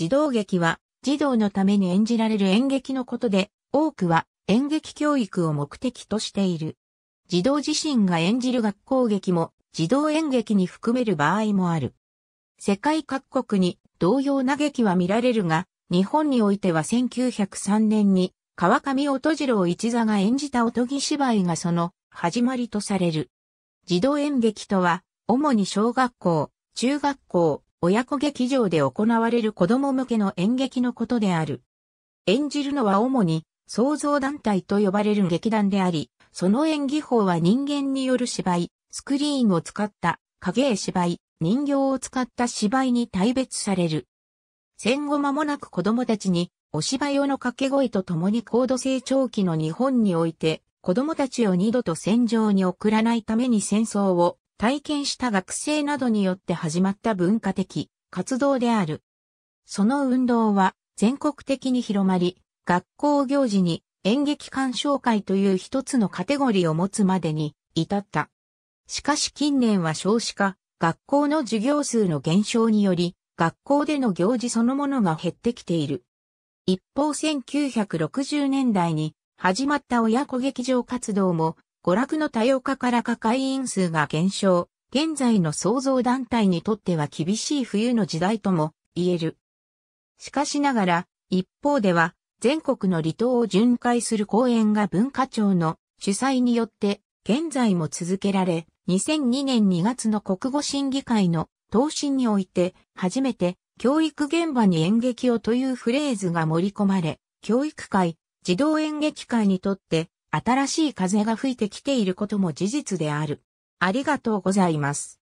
児童劇は、児童のために演じられる演劇のことで、多くは演劇教育を目的としている。児童自身が演じる学校劇も、児童演劇に含める場合もある。世界各国に同様な劇は見られるが、日本においては1903年に、川上音次郎一座が演じたおとぎ芝居がその始まりとされる。児童演劇とは、主に小学校、中学校、親子劇場で行われる子供向けの演劇のことである。演じるのは主に創造団体と呼ばれる劇団であり、その演技法は人間による芝居、スクリーンを使った影絵芝居、人形を使った芝居に大別される。戦後間もなく子供たちにお芝居用の掛け声と共に高度成長期の日本において子供たちを二度と戦場に送らないために戦争を体験した学生などによって始まった文化的活動である。その運動は全国的に広まり、学校行事に演劇鑑賞会という一つのカテゴリーを持つまでに至った。しかし近年は少子化、学校の授業数の減少により、学校での行事そのものが減ってきている。一方1960年代に始まった親子劇場活動も娯楽の多様化からか会員数が減少、現在の創造団体にとっては厳しい冬の時代とも言える。しかしながら、一方では、全国の離島を巡回する公演が文化庁の主催によって現在も続けられ、2002年2月の国語審議会の答申において、初めて教育現場に演劇をというフレーズが盛り込まれ、教育会、児童演劇会にとって新しい風が吹いてきていることも事実である。ありがとうございます。